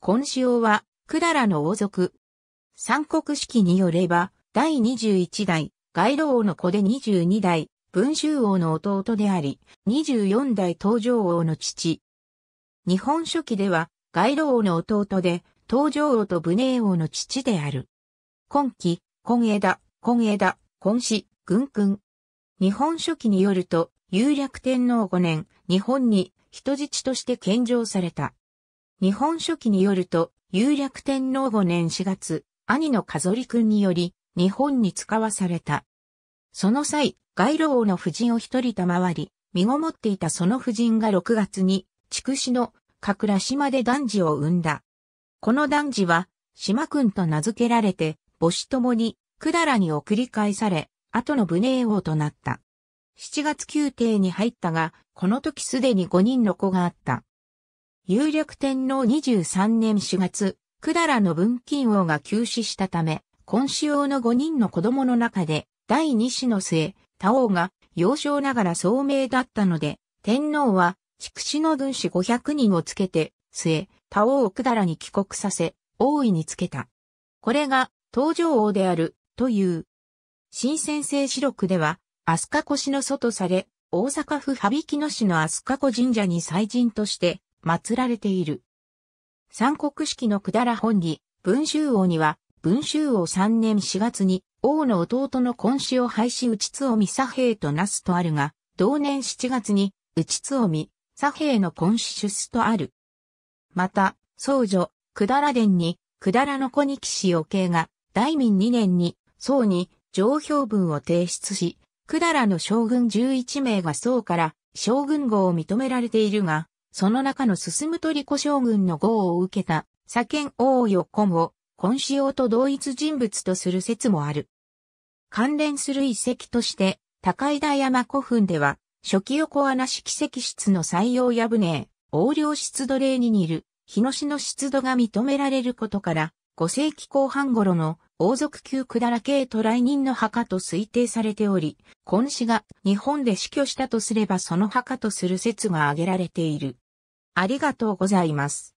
今潮は、だらの王族。三国式によれば、第21代、外老王の子で22代、文州王の弟であり、24代東条王の父。日本書紀では、外老王の弟で、東条王と武寧王の父である。今期、今枝、今枝、今氏、軍君。日本書紀によると、有略天皇5年、日本に人質として献上された。日本書紀によると、有略天皇5年4月、兄のカゾ君により、日本に使わされた。その際、外老王の夫人を一人賜り、身ごもっていたその夫人が6月に、筑紫のくら島で男児を生んだ。この男児は、島君と名付けられて、母子ともに、くだらに送り返され、後の武寧王となった。7月宮廷に入ったが、この時すでに5人の子があった。有力天皇23年4月、だらの文金王が急死したため、今子王の5人の子供の中で、第2子の末、他王が幼少ながら聡明だったので、天皇は、畜子の軍師500人をつけて、末、他王をだらに帰国させ、王位につけた。これが、東場王である、という。新先生史録では、飛鳥越の祖とされ、大阪府羽曳野市の飛鳥子神社に祭神として祀られている。三国式のくだら本義、文集王には、文集王三年四月に、王の弟の根子を廃止内津臣左兵となすとあるが、同年七月に、内津臣左兵の根子出すとある。また、僧女、くだら殿に、くだらの子に騎士余計が、大民二年に、僧に、上評文を提出し、くだらの将軍十一名が僧から、将軍号を認められているが、その中の進むトリ将軍の号を受けた、左賢王よコを、根子王と同一人物とする説もある。関連する遺跡として、高井田山古墳では、初期横穴式石室の採用や船、横領出土例に似る、日野市の出土が認められることから、5世紀後半頃の王族級らけ系渡来人の墓と推定されており、今氏が日本で死去したとすればその墓とする説が挙げられている。ありがとうございます。